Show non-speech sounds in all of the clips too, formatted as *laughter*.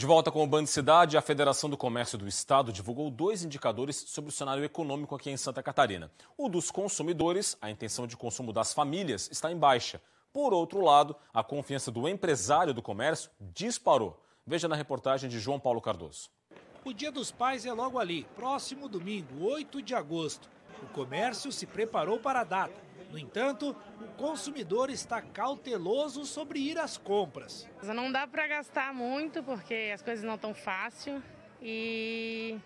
De volta com o Band Cidade, a Federação do Comércio do Estado divulgou dois indicadores sobre o cenário econômico aqui em Santa Catarina. O dos consumidores, a intenção de consumo das famílias, está em baixa. Por outro lado, a confiança do empresário do comércio disparou. Veja na reportagem de João Paulo Cardoso. O Dia dos Pais é logo ali, próximo domingo, 8 de agosto. O comércio se preparou para a data no entanto, o consumidor está cauteloso sobre ir às compras. Não dá para gastar muito porque as coisas não estão fácil e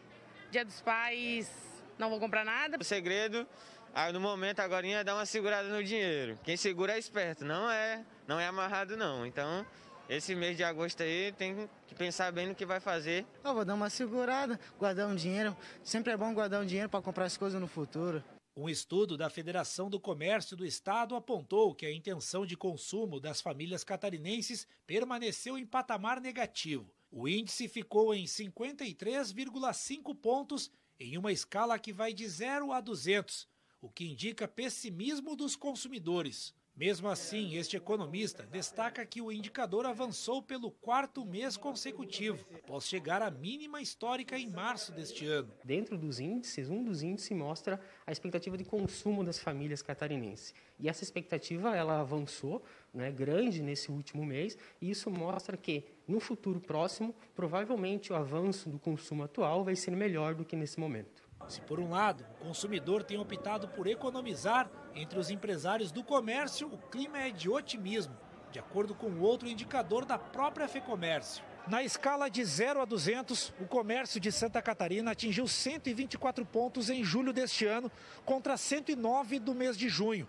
Dia dos Pais não vou comprar nada. O segredo ah, no momento agora é dar uma segurada no dinheiro. Quem segura é esperto, não é, não é amarrado não. Então esse mês de agosto aí tem que pensar bem no que vai fazer. Eu vou dar uma segurada, guardar um dinheiro. Sempre é bom guardar um dinheiro para comprar as coisas no futuro. Um estudo da Federação do Comércio do Estado apontou que a intenção de consumo das famílias catarinenses permaneceu em patamar negativo. O índice ficou em 53,5 pontos em uma escala que vai de 0 a 200, o que indica pessimismo dos consumidores. Mesmo assim, este economista destaca que o indicador avançou pelo quarto mês consecutivo, após chegar à mínima histórica em março deste ano. Dentro dos índices, um dos índices mostra a expectativa de consumo das famílias catarinenses. E essa expectativa ela avançou né, grande nesse último mês, e isso mostra que, no futuro próximo, provavelmente o avanço do consumo atual vai ser melhor do que nesse momento. Se, por um lado, o consumidor tem optado por economizar, entre os empresários do comércio, o clima é de otimismo, de acordo com outro indicador da própria FEComércio. Na escala de 0 a 200, o comércio de Santa Catarina atingiu 124 pontos em julho deste ano, contra 109 do mês de junho.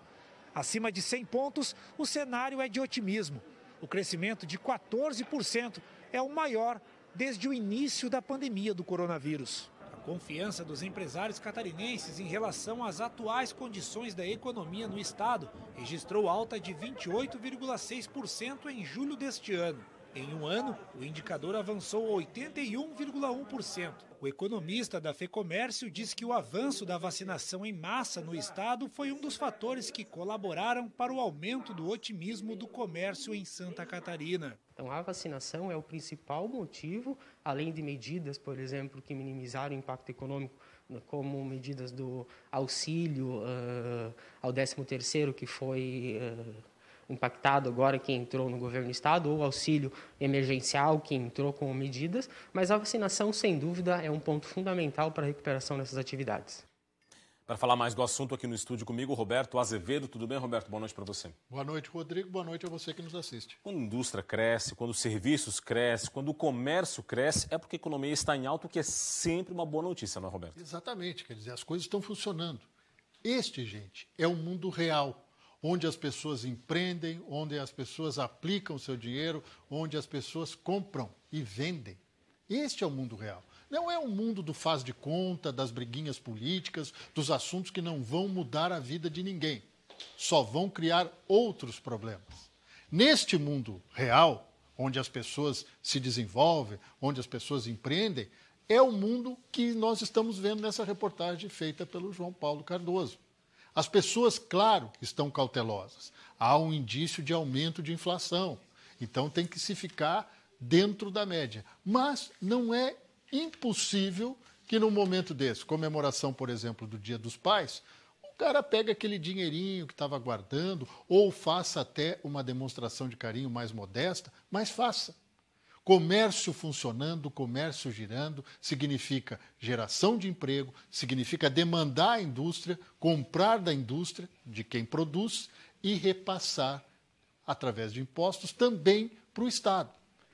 Acima de 100 pontos, o cenário é de otimismo. O crescimento de 14% é o maior desde o início da pandemia do coronavírus. Confiança dos empresários catarinenses em relação às atuais condições da economia no estado registrou alta de 28,6% em julho deste ano. Em um ano, o indicador avançou 81,1%. O economista da FEComércio diz que o avanço da vacinação em massa no estado foi um dos fatores que colaboraram para o aumento do otimismo do comércio em Santa Catarina. Então, a vacinação é o principal motivo, além de medidas, por exemplo, que minimizaram o impacto econômico, como medidas do auxílio uh, ao 13º, que foi... Uh, impactado agora que entrou no governo do estado, ou auxílio emergencial que entrou com medidas, mas a vacinação, sem dúvida, é um ponto fundamental para a recuperação dessas atividades. Para falar mais do assunto aqui no estúdio comigo, Roberto Azevedo. Tudo bem, Roberto? Boa noite para você. Boa noite, Rodrigo. Boa noite a você que nos assiste. Quando a indústria cresce, quando os serviços crescem, quando o comércio cresce, é porque a economia está em alta, o que é sempre uma boa notícia, não é, Roberto? Exatamente. Quer dizer, as coisas estão funcionando. Este, gente, é o mundo real onde as pessoas empreendem, onde as pessoas aplicam seu dinheiro, onde as pessoas compram e vendem. Este é o mundo real. Não é o mundo do faz de conta, das briguinhas políticas, dos assuntos que não vão mudar a vida de ninguém. Só vão criar outros problemas. Neste mundo real, onde as pessoas se desenvolvem, onde as pessoas empreendem, é o mundo que nós estamos vendo nessa reportagem feita pelo João Paulo Cardoso. As pessoas, claro, estão cautelosas. Há um indício de aumento de inflação. Então tem que se ficar dentro da média. Mas não é impossível que num momento desse, comemoração, por exemplo, do Dia dos Pais, o cara pega aquele dinheirinho que estava guardando ou faça até uma demonstração de carinho mais modesta, mas faça. Comércio funcionando, comércio girando, significa geração de emprego, significa demandar a indústria, comprar da indústria, de quem produz, e repassar através de impostos também para o Estado,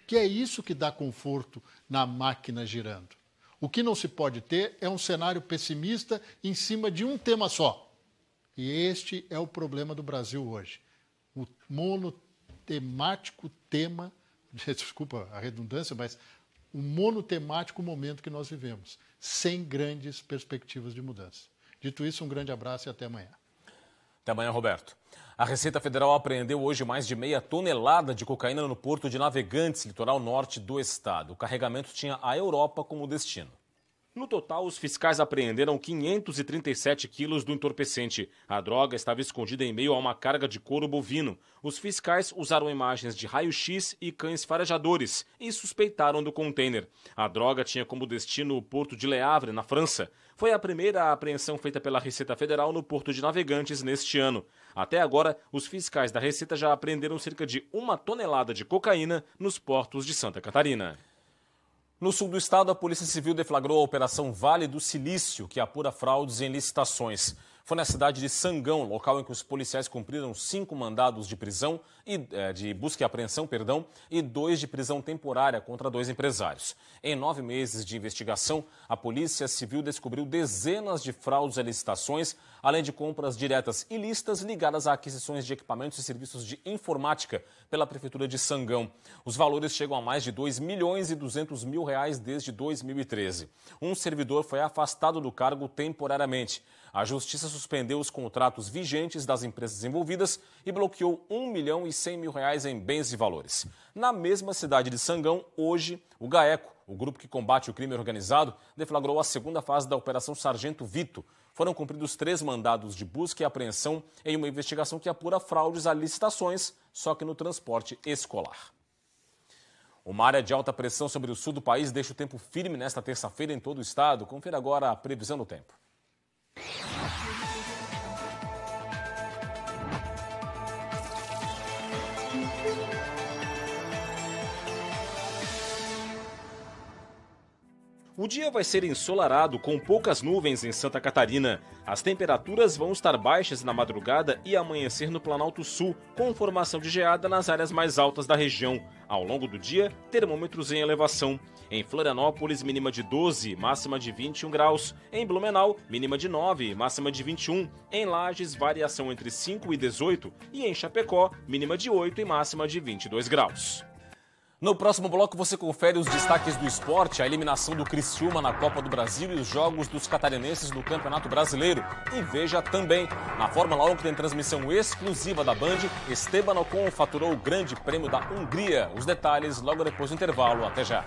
que é isso que dá conforto na máquina girando. O que não se pode ter é um cenário pessimista em cima de um tema só. E este é o problema do Brasil hoje. O monotemático tema *laughs* desculpa a redundância, mas um monotemático momento que nós vivemos, sem grandes perspectivas de mudança. Dito isso, um grande abraço e até amanhã. Até amanhã, Roberto. A Receita Federal apreendeu hoje mais de meia tonelada de cocaína no porto de Navegantes, litoral norte do estado. O carregamento tinha a Europa como destino. No total, os fiscais apreenderam 537 quilos do entorpecente. A droga estava escondida em meio a uma carga de couro bovino. Os fiscais usaram imagens de raio-x e cães farejadores e suspeitaram do container. A droga tinha como destino o porto de Le Havre, na França. Foi a primeira apreensão feita pela Receita Federal no porto de Navegantes neste ano. Até agora, os fiscais da Receita já apreenderam cerca de uma tonelada de cocaína nos portos de Santa Catarina. No sul do estado, a Polícia Civil deflagrou a Operação Vale do Silício, que apura fraudes em licitações foi na cidade de Sangão, local em que os policiais cumpriram cinco mandados de prisão e eh, de busca e apreensão, perdão, e dois de prisão temporária contra dois empresários. Em nove meses de investigação, a Polícia Civil descobriu dezenas de fraudes e licitações, além de compras diretas ilícitas ligadas a aquisições de equipamentos e serviços de informática pela Prefeitura de Sangão. Os valores chegam a mais de 2 milhões e 200 mil reais desde 2013. Um servidor foi afastado do cargo temporariamente. A Justiça suspendeu os contratos vigentes das empresas envolvidas e bloqueou 1 milhão e 100 mil reais em bens e valores. Na mesma cidade de Sangão, hoje, o GAECO, o grupo que combate o crime organizado, deflagrou a segunda fase da Operação Sargento Vito. Foram cumpridos três mandados de busca e apreensão em uma investigação que apura fraudes a licitações, só que no transporte escolar. Uma área de alta pressão sobre o sul do país deixa o tempo firme nesta terça-feira em todo o estado. Confira agora a previsão do tempo. O dia vai ser ensolarado com poucas nuvens em Santa Catarina. As temperaturas vão estar baixas na madrugada e amanhecer no Planalto Sul, com formação de geada nas áreas mais altas da região. Ao longo do dia, termômetros em elevação. Em Florianópolis, mínima de 12, máxima de 21 graus. Em Blumenau, mínima de 9, máxima de 21. Em Lages, variação entre 5 e 18. E em Chapecó, mínima de 8 e máxima de 22 graus. No próximo bloco você confere os destaques do esporte, a eliminação do Criciúma na Copa do Brasil e os jogos dos catarinenses no Campeonato Brasileiro. E veja também, na Fórmula 1 que tem transmissão exclusiva da Band, Esteban Ocon faturou o Grande Prêmio da Hungria. Os detalhes logo depois do intervalo. Até já.